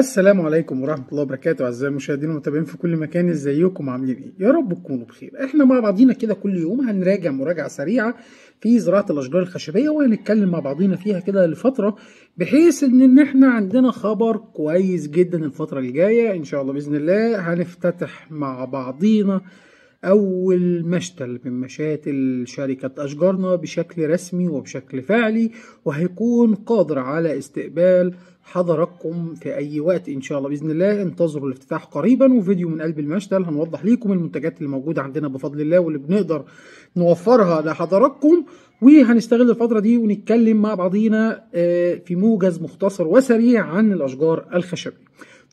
السلام عليكم ورحمة الله وبركاته أعزائي المشاهدين والمتابعين في كل مكان ازيكم عاملين ايه؟ يا رب تكونوا بخير، احنا مع بعضينا كده كل يوم هنراجع مراجعة سريعة في زراعة الأشجار الخشبية وهنتكلم مع بعضينا فيها كده لفترة بحيث إن إن احنا عندنا خبر كويس جدا الفترة الجاية إن شاء الله بإذن الله هنفتتح مع بعضينا أول مشتل من مشاتل شركة أشجارنا بشكل رسمي وبشكل فعلي وهيكون قادر على استقبال حضراتكم في أي وقت إن شاء الله بإذن الله انتظروا الافتتاح قريبا وفيديو من قلب المشتل هنوضح لكم المنتجات اللي موجودة عندنا بفضل الله واللي بنقدر نوفرها لحضراتكم وهنستغل الفترة دي ونتكلم مع بعضينا آه، في موجز مختصر وسريع عن الأشجار الخشبية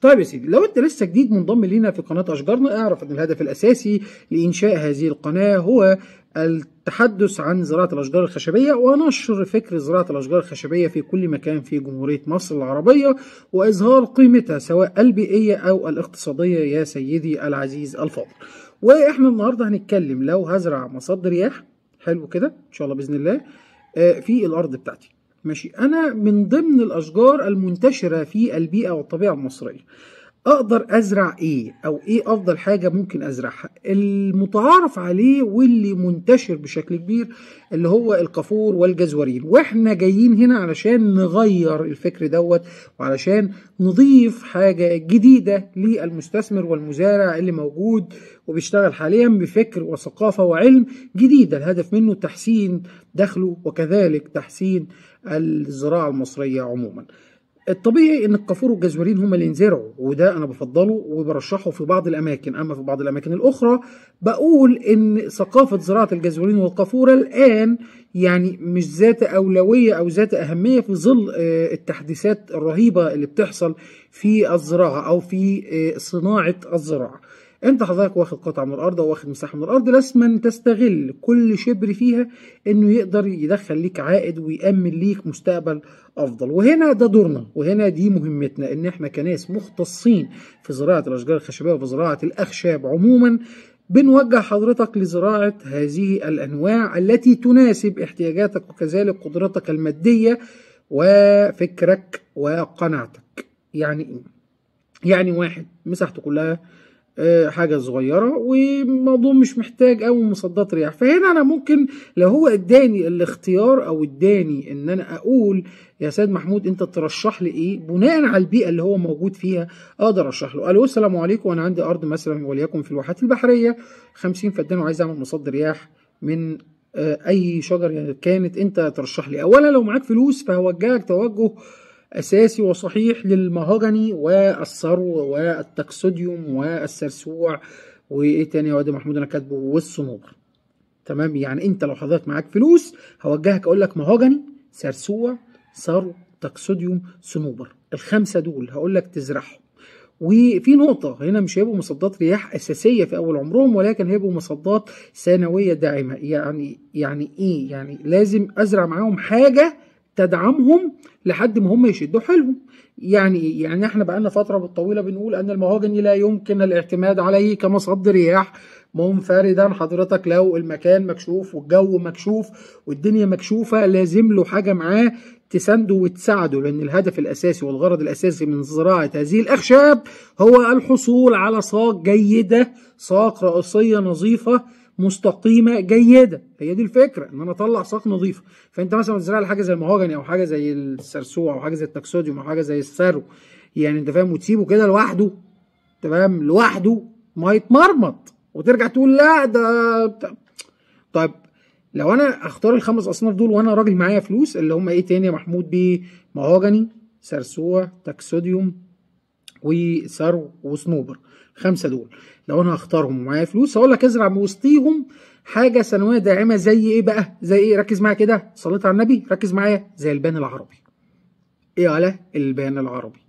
طيب يا سيدي لو انت لسه جديد منضم لينا في قناه اشجارنا اعرف ان الهدف الاساسي لانشاء هذه القناه هو التحدث عن زراعة الأشجار الخشبية ونشر فكر زراعة الأشجار الخشبية في كل مكان في جمهورية مصر العربية وإظهار قيمتها سواء البيئية أو الاقتصادية يا سيدي العزيز الفاضل وإحنا النهاردة هنتكلم لو هزرع مصاد رياح حلو كده إن شاء الله بإذن الله آه، في الأرض بتاعتي ماشي أنا من ضمن الأشجار المنتشرة في البيئة والطبيعة المصرية اقدر ازرع ايه او ايه افضل حاجه ممكن ازرعها المتعارف عليه واللي منتشر بشكل كبير اللي هو القفور والجزورين واحنا جايين هنا علشان نغير الفكر دوت وعلشان نضيف حاجه جديده للمستثمر والمزارع اللي موجود وبيشتغل حاليا بفكر وثقافه وعلم جديده الهدف منه تحسين دخله وكذلك تحسين الزراعه المصريه عموما الطبيعي ان القافور والجزورين هما اللي ينزرعوا وده انا بفضله وبرشحه في بعض الاماكن اما في بعض الاماكن الاخرى بقول ان ثقافه زراعه الجزورين والقافوره الان يعني مش ذات اولويه او ذات اهميه في ظل آه، التحديثات الرهيبه اللي بتحصل في الزراعه او في آه، صناعه الزراعه انت حضرتك واخد قطعه من الارض او واخد مساحه من الارض لازم تستغل كل شبر فيها انه يقدر يدخل ليك عائد ويامن ليك مستقبل افضل وهنا ده دورنا وهنا دي مهمتنا ان احنا كناس مختصين في زراعه الاشجار الخشبيه وفي زراعه الاخشاب عموما بنوجه حضرتك لزراعة هذه الأنواع التي تناسب احتياجاتك وكذلك قدرتك المادية وفكرك وقناعتك يعني إيه؟ يعني واحد مساحته كلها آه، حاجه صغيره وموضوع مش محتاج قوي مصدات رياح فهنا انا ممكن لو هو اداني الاختيار او اداني ان انا اقول يا سيد محمود انت ترشح لي ايه بناء على البيئه اللي هو موجود فيها اقدر ارشح له الو السلام عليكم انا عندي ارض مثلا وليكن في الواحات البحريه 50 فدان وعايز اعمل مصد رياح من آه، اي شجر يعني كانت انت ترشح لي اولا لو معاك فلوس فهوجهك توجه أساسي وصحيح للمهوجني والثرو والتكسوديوم والسرسوع وإيه تاني يا واد محمود أنا كاتبه والصنوبر تمام يعني أنت لو حضرتك معاك فلوس هوجهك أقول لك مهوجني سرسوع ثرو تكسوديوم صنوبر الخمسة دول هقول لك تزرعهم وفي نقطة هنا مش هيبقوا مصدات رياح أساسية في أول عمرهم ولكن هيبقوا مصدات ثانوية داعمة يعني يعني إيه يعني لازم أزرع معاهم حاجة تدعمهم لحد ما هم يشدوا حيلهم يعني يعني احنا بقالنا فتره طويله بنقول ان المهاجني لا يمكن الاعتماد عليه كمصد رياح منفردا حضرتك لو المكان مكشوف والجو مكشوف والدنيا مكشوفه لازم له حاجه معاه تسنده وتساعده لان الهدف الاساسي والغرض الاساسي من زراعه هذه الاخشاب هو الحصول على ساق جيده ساق رئيسيه نظيفه مستقيمه جيده هي دي الفكره ان انا اطلع ساق نظيفه فانت مثلا تزرع حاجه زي المهوجني او حاجه زي السرسوع او حاجه زي التكسوديوم او حاجه زي السرو يعني انت فاهم وتسيبه كده لوحده تمام لوحده ما يتمرمط وترجع تقول لا ده بتاع. طيب لو انا اختار الخمس اصناف دول وانا راجل معايا فلوس اللي هم ايه تاني يا محمود بيه مهوجني سرسوع تكسوديوم وسرو وصنوبر الخمسه دول لو انا هختارهم ومعايا فلوس هقول لك ازرع بوسطيهم وسطيهم حاجه ثانويه داعمه زي ايه بقى زي ايه ركز معايا كده صليت على النبي ركز معايا زي البان العربي ايه على البان العربي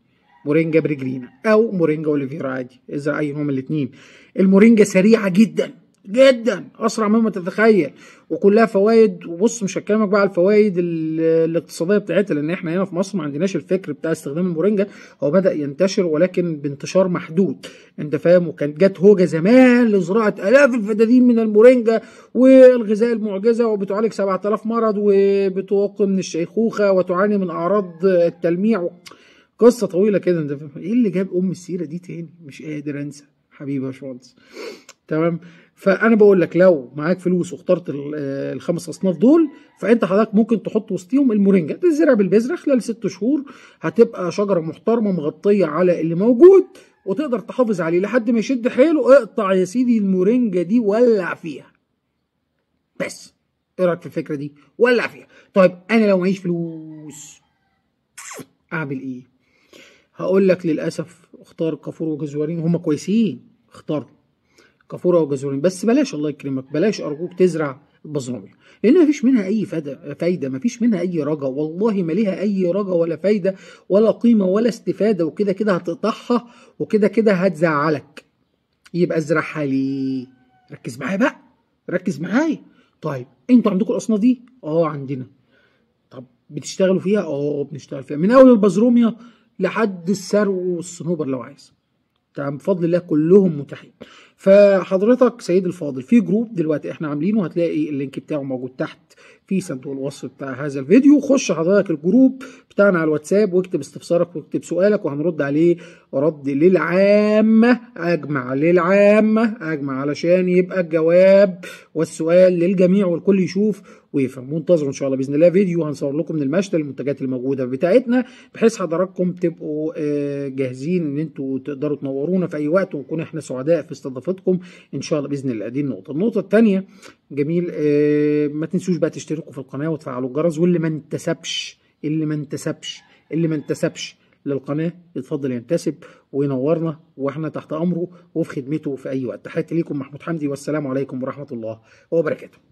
مورينجا برجلينا او مورينجا اوليفيرا عادي ازرع اي نوع من الاثنين المورينجا سريعه جدا جدا اسرع مما تتخيل وكلها فوائد وبص مش هكلمك بقى على الفوائد الاقتصاديه بتاعتها لان احنا هنا في مصر ما عندناش الفكر بتاع استخدام المورينجا هو بدا ينتشر ولكن بانتشار محدود انت فاهم وكانت جت هوجه زمان لزراعه الاف الفدادين من المورينجا والغذاء المعجزه وبتعالج 7000 مرض وبتوقي من الشيخوخه وتعاني من اعراض التلميع قصه طويله كده انت فاهم ايه اللي جاب ام السيره دي تاني مش قادر انسى حبيبي يا تمام فانا بقول لك لو معاك فلوس واخترت آه، الخمس اصناف دول فانت حضرتك ممكن تحط وسطيهم المورينجا تزرع بالبذره خلال ست شهور هتبقى شجره محترمه مغطيه على اللي موجود وتقدر تحافظ عليه لحد ما يشد حيله اقطع يا سيدي المورينجا دي ولع فيها بس ايه رايك في الفكره دي ولع فيها طيب انا لو معيش فلوس اعمل ايه هقول لك للاسف اختار كافور وجزورين هم كويسين اختارهم كافورة وجازولين بس بلاش الله يكرمك بلاش أرجوك تزرع البزنوبيا لأن مفيش منها أي فايدة مفيش منها أي رجا والله ما ليها أي رجا ولا فايدة ولا قيمة ولا استفادة وكده كده هتقطعها وكده كده هتزعلك يبقى ازرعها ليه ركز معايا بقى ركز معايا طيب انتوا عندكم الاصناف دي اه عندنا طب بتشتغلوا فيها اه بنشتغل فيها من اول البزروميا لحد السرو والصنوبر لو عايز تمام بفضل الله كلهم متاحين فحضرتك سيد الفاضل في جروب دلوقتي احنا عاملينه هتلاقي اللينك بتاعه موجود تحت في صندوق الوصف بتاع هذا الفيديو خش حضرتك الجروب بتاعنا على الواتساب واكتب استفسارك واكتب سؤالك وهنرد عليه رد للعامة أجمع للعامة أجمع علشان يبقى الجواب والسؤال للجميع والكل يشوف ويفهم وانتظروا ان شاء الله باذن الله فيديو هنصور لكم من المشتل المنتجات الموجوده بتاعتنا بحيث حضراتكم تبقوا آه، جاهزين ان انتوا تقدروا تنورونا في اي وقت ونكون احنا سعداء في استضافتكم ان شاء الله باذن الله دي النقطه النقطه الثانيه جميل آه، ما تنسوش بقى تشتركوا في القناه وتفعلوا الجرس واللي ما انتسبش اللي ما انتسبش اللي ما انتسبش للقناه يتفضل ينتسب وينورنا واحنا تحت امره وفي خدمته في اي وقت تحياتي ليكم محمود حمدي والسلام عليكم ورحمه الله وبركاته